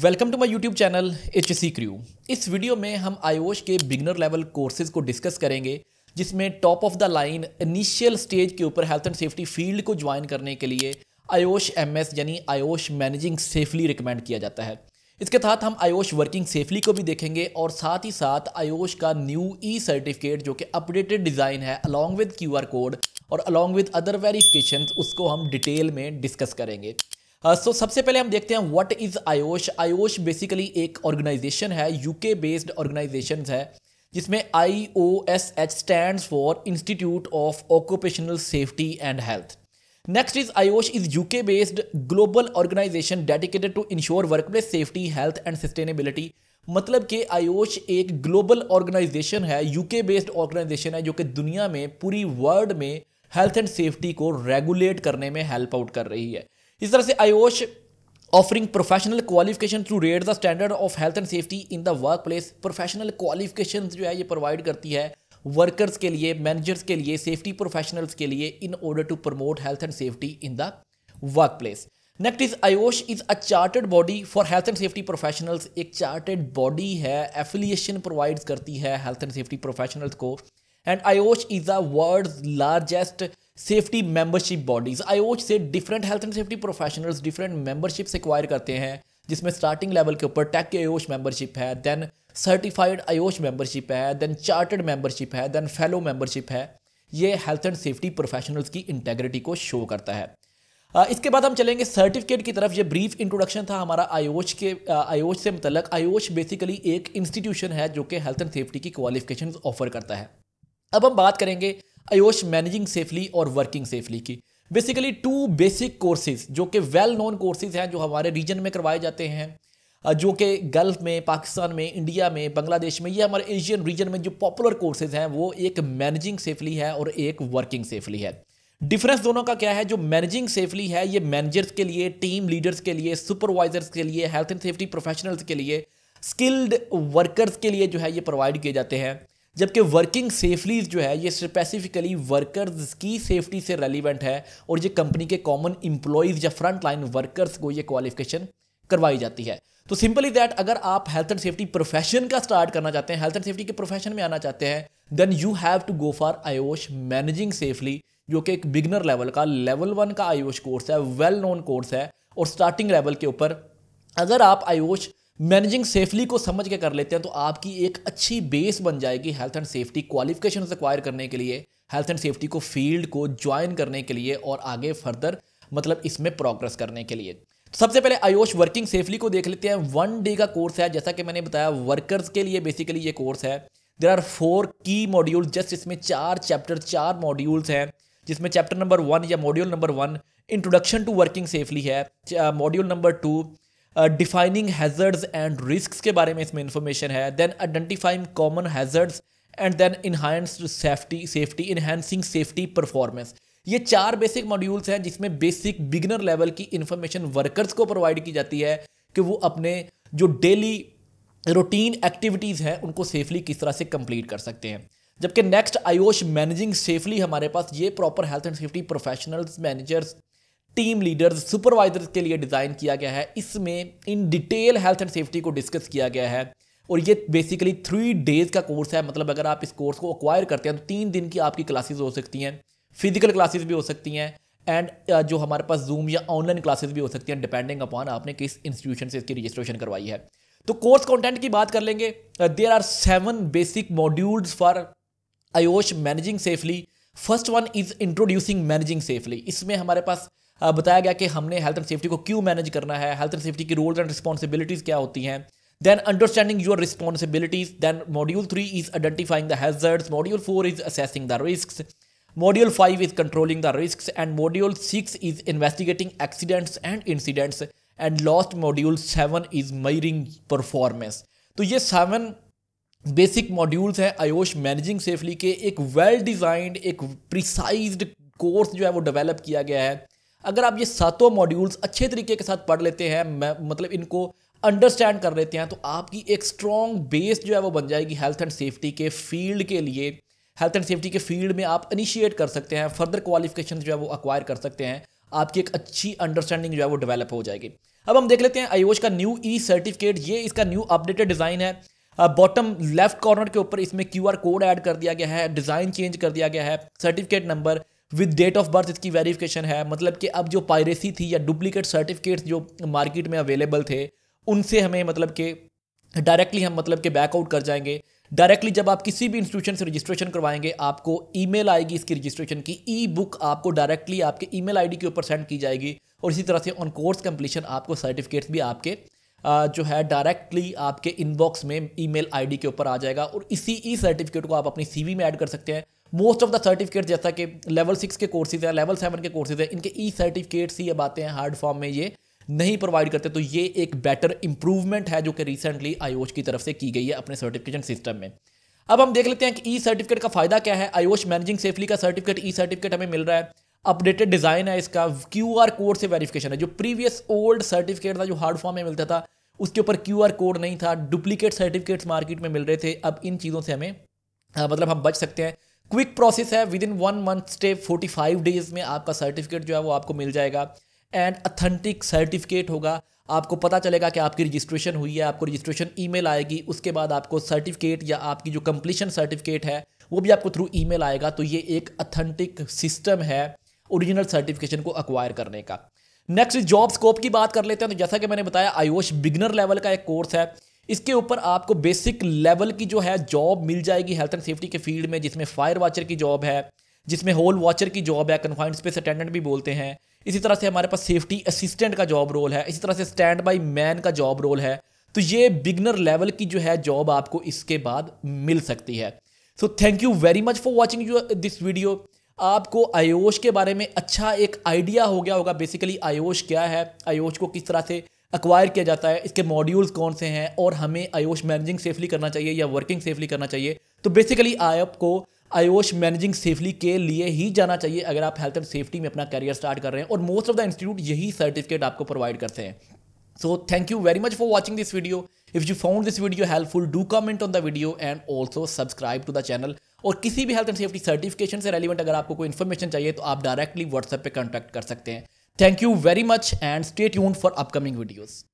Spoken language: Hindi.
Welcome to my YouTube channel H C crew इस वीडियो में हम आयोश के बिगनर लेवल कोर्सेज को डिस्कस करेंगे जिसमें top of the line initial stage के ऊपर हेल्थ एंड सेफ्टी फील्ड को ज्वाइन करने के लिए आयोश एम एस यानी आयोश मैनेजिंग सेफली रिकमेंड किया जाता है इसके साथ हम आयोश वर्किंग सेफली को भी देखेंगे और साथ ही साथ आयोश का न्यू ई सर्टिफिकेट जो कि अपडेटेड डिज़ाइन है अलॉन्ग विद क्यू कोड और अलॉन्ग विद अदर वेरिफिकेशन उसको हम डिटेल में डिस्कस करेंगे सो uh, so, सबसे पहले हम देखते हैं what is IOSH IOSH basically एक ऑर्गेनाइजेशन है यूके बेस्ड ऑर्गेनाइजेशन है जिसमें I O S H stand for institute of occupational safety and health next is IOSH is UK based global organisation dedicated to ensure work place safety health and sustainability मतलब कि आयोश एक ग्लोबल ऑर्गेनाइजेशन है यूके बेस्ड ऑर्गेनाइजेशन है जो कि दुनिया में पूरी वर्ल्ड में हेल्थ एंड सेफ्टी को रेगुलेट करने में हेल्प आउट कर रही है इस तरह से IOSH offering professional qualification through rate the standard of health and safety in the work place professional qualification जो है ये प्रोवाइड करती है वर्कर्स के लिए मैनेजर्स के लिए सेफ्टी प्रोफेशनल्स के लिए in order to promote health and safety in the work place next is IOSH is a chartered body for health and safety professionals एक चार्टेड बॉडी है एफिलिएशन प्रोवाइड करती है हेल्थ एंड सेफ्टी प्रोफेशनल्स को and IOSH is the world largest safety membership bodies IOSH से different health and safety professionals different memberships acquire करते हैं जिसमें स्टार्टिंग लेवल के ऊपर टेक की आयोश मेंबरशिप है देन सर्टिफाइड आयोश मेंबरशिप है देन चार्टर्ड मेंबरशिप है देन फेलो मेंबरशिप है ये हेल्थ एंड सेफ्टी प्रोफेशनल्स की इंटेग्रिटी को शो करता है इसके बाद हम चलेंगे सर्टिफिकेट की तरफ ये ब्रीफ इंट्रोडक्शन था हमारा आयोश के आयोश से मतलब आयोश बेसिकली एक इंस्टीट्यूशन है जो कि हेल्थ एंड सेफ्टी की क्वालिफिकेशन ऑफर करता है अब हम बात करेंगे आयोश मैनेजिंग सेफली और वर्किंग सेफली की बेसिकली टू बेसिक कोर्सेज जो कि वेल नोन कोर्सेज हैं जो हमारे रीजन में करवाए जाते हैं जो कि गल्फ में पाकिस्तान में इंडिया में बांग्लादेश में ये हमारे एशियन रीजन में जो पॉपुलर कोर्सेज हैं वो एक मैनेजिंग सेफली है और एक वर्किंग सेफली है डिफरेंस दोनों का क्या है जो मैनेजिंग सेफली है ये मैनेजर्स के लिए टीम लीडर्स के लिए सुपरवाइजर्स के लिए हेल्थ एंड सेफ्टी प्रोफेशनल्स के लिए स्किल्ड वर्कर्स के लिए जो है ये प्रोवाइड किए जाते हैं जबकि वर्किंग सेफली जो है ये स्पेसिफिकली वर्कर्स की सेफ्टी से रेलिवेंट है और ये कंपनी के कॉमन इंप्लॉयज या फ्रंट लाइन वर्कर्स को ये क्वालिफिकेशन करवाई जाती है तो सिंपली दैट अगर आप हेल्थ एंड सेफ्टी प्रोफेशन का स्टार्ट करना चाहते हैं हेल्थ एंड सेफ्टी के प्रोफेशन में आना चाहते हैं then you have to go for IOSH managing safely जो कि एक बिगनर लेवल का लेवल वन का आयोश कोर्स है वेल नोन कोर्स है और स्टार्टिंग लेवल के ऊपर अगर आप आयोश मैनेजिंग सेफली को समझ के कर लेते हैं तो आपकी एक अच्छी बेस बन जाएगी health and safety qualification acquire करने के लिए हेल्थ एंड सेफ्टी को फील्ड को ज्वाइन करने के लिए और आगे फर्दर मतलब इसमें प्रोग्रेस करने के लिए तो सबसे पहले आयुष वर्किंग सेफली को देख लेते हैं वन डे का कोर्स है जैसा कि मैंने बताया वर्कर्स के लिए बेसिकली ये कोर्स है देर आर फोर की मॉड्यूल जस्ट इसमें चार चैप्टर चार मॉड्यूल्स हैं जिसमें चैप्टर नंबर वन या module number one introduction to working safely है module number two defining hazards and risk के बारे में इसमें इंफॉर्मेशन है then identifying common hazards and then enhanced safety safety enhancing safety performance ये चार बेसिक मॉड्यूल्स हैं जिसमें बेसिक बिगनर लेवल की इन्फॉर्मेशन वर्कर्स को प्रोवाइड की जाती है कि वो अपने जो डेली रूटीन एक्टिविटीज़ हैं उनको सेफली किस तरह से कंप्लीट कर सकते हैं जबकि नेक्स्ट आयोश मैनेजिंग सेफली हमारे पास ये proper health and safety professionals managers team leaders supervisors के लिए डिज़ाइन किया गया है इसमें in detail health and safety को डिस्कस किया गया है और ये बेसिकली थ्री डेज का कोर्स है मतलब अगर आप इस कोर्स को अक्वायर करते हैं तो तीन दिन की आपकी क्लासेज हो सकती हैं फिजिकल क्लासेस भी हो सकती हैं एंड uh, जो हमारे पास जूम या ऑनलाइन क्लासेज भी हो सकती हैं डिपेंडिंग अपॉन आपने किस इंस्टीट्यूशन से इसकी रजिस्ट्रेशन करवाई है तो कोर्स कॉन्टेंट की बात कर लेंगे there are seven basic modules for IOSH managing safely first one is introducing managing safely इसमें हमारे पास बताया गया कि हमने हेल्थ एंड सेफ्टी को क्यों मैनेज करना है हेल्थ एंड सेफ्टी की रोल्स एंड रिस्पॉन्सिबिलिटीज क्या होती हैं then understanding your responsibilities then module three is identifying the hazards module four is assessing the risk module five is controlling the risk and module six is investigating accidents and incidents and last module seven is measuring performance तो ये सेवन बेसिक मॉड्यूल्स हैं आयुष मैनेजिंग सेफली के एक वेल डिजाइंड एक प्रिसाइज्ड कोर्स जो है वो डेवलप किया गया है अगर आप ये सातों मॉड्यूल्स अच्छे तरीके के साथ पढ़ लेते हैं मतलब इनको अंडरस्टैंड कर लेते हैं तो आपकी एक स्ट्रॉन्ग बेस जो है वो बन जाएगी हेल्थ एंड सेफ्टी के फील्ड के लिए हेल्थ एंड सेफ्टी के फील्ड में आप इनिशिएट कर सकते हैं फर्दर क्वालिफिकेशन जो है वो अक्वायर कर सकते हैं आपकी एक अच्छी अंडरस्टैंडिंग जो है वो डेवलप हो जाएगी अब हम देख लेते हैं आयोज का न्यू ई सर्टिफिकेट ये इसका न्यू अपडेटेड डिज़ाइन है बॉटम लेफ्ट कॉर्नर के ऊपर इसमें क्यू कोड ऐड कर दिया गया है डिज़ाइन चेंज कर दिया गया है certificate number with date of birth इसकी वेरिफिकेशन है मतलब कि अब जो पायरेसी थी या डुप्लीकेट सर्टिफिकेट्स जो मार्केट में अवेलेबल थे उनसे हमें मतलब कि डायरेक्टली हम मतलब कि बैकआउट कर जाएंगे डायरेक्टली जब आप किसी भी इंस्टीट्यूशन से रजिस्ट्रेशन करवाएंगे आपको ईमेल आएगी इसकी रजिस्ट्रेशन की ई बुक आपको डायरेक्टली आपके ईमेल आईडी के ऊपर सेंड की जाएगी और इसी तरह से ऑन कोर्स कंप्लीशन आपको सर्टिफिकेट्स भी आपके जो है डायरेक्टली आपके इनबॉक्स में ईमेल आईडी के ऊपर आ जाएगा और इसी ई सर्टिफिकेट को आप अपनी सीवी में ऐड कर सकते हैं मोस्ट ऑफ द सर्टिफिकेट जैसा कि लेवल सिक्स के कोर्सेज हैं लेवल सेवन के कोर्सेज हैं इनके ई सर्टिफिकेट्स ही अब आते हैं हार्ड फॉर्म में ये नहीं प्रोवाइड करते तो ये एक बेटर इंप्रूवमेंट है जो कि रिसेंटली आयोज की तरफ से की गई है अपने सर्टिफिकेशन सिस्टम में अब हम देख लेते हैं कि ई सर्टिफिकेट का फायदा क्या है आयोश मैनेजिंग सेफली का सर्टिफिकेट ई सर्टिफिकेट हमें मिल रहा है अपडेटेड डिज़ाइन है इसका क्यू आर कोड से वेरिफिकेशन है जो प्रीवियस ओल्ड सर्टिफिकेट था जो हार्ड फॉर्म में मिलता था उसके ऊपर क्यू आर कोड नहीं था डुप्लीकेट सर्टिफिकेट्स मार्केट में मिल रहे थे अब इन चीज़ों से हमें हाँ, मतलब हम बच सकते हैं क्विक प्रोसेस है within one month stay five days में आपका सर्टिफिकेट जो है वो आपको मिल जाएगा एंड अथेंटिक सर्टिफिकेट होगा आपको पता चलेगा कि आपकी रजिस्ट्रेशन हुई है आपको रजिस्ट्रेशन ई आएगी उसके बाद आपको सर्टिफिकेट या आपकी जो कंप्लीशन सर्टिफिकेट है वो भी आपको थ्रू ई आएगा तो ये एक अथेंटिक सिस्टम है ओरिजिनल सर्टिफिकेशन को अक्वायर करने का नेक्स्ट जॉब स्कोप की बात कर लेते हैं तो जैसा कि मैंने बताया आयुष बिगनर लेवल का एक कोर्स है इसके ऊपर आपको बेसिक लेवल की जो है जॉब मिल जाएगी हेल्थ एंड सेफ्टी के फील्ड में जिसमें फायर वाचर की जॉब है जिसमें होल वाचर की जॉब है कन्फाइंड स्पेस अटेंडेंट भी बोलते हैं इसी तरह से हमारे पास सेफ्टी असिस्टेंट का जॉब रोल है इसी तरह से स्टैंड बाई मैन का जॉब रोल है तो ये बिगनर लेवल की जो है जॉब आपको इसके बाद मिल सकती है so thank you very much for watching you this video आपको आयोश के बारे में अच्छा एक आइडिया हो गया होगा बेसिकली आयोश क्या है आयोश को किस तरह से अक्वायर किया जाता है इसके मॉड्यूल्स कौन से हैं और हमें आयुष मैनेजिंग सेफली करना चाहिए या वर्किंग सेफली करना चाहिए तो बेसिकली आप को आयोश मैनेजिंग सेफली के लिए ही जाना चाहिए अगर आप हेल्थ एंड सेफ्टी में अपना करियर स्टार्ट कर रहे हैं और मोस्ट ऑफ द इंस्टीट्यूट यही सर्टिफिकेट आपको प्रोवाइड करते हैं so thank you very much for watching this video if you found this video helpful do comment on the video and also subscribe to the channel और किसी भी हेल्थ एंड सेफ्टी सर्टिफिकेशन से रेलिवेंट अगर आपको कोई इन्फॉर्मेशन चाहिए तो आप डायरेक्टली व्हाट्सएप पे कॉन्टैक्ट कर सकते हैं Thank you very much and stay tuned for upcoming videos.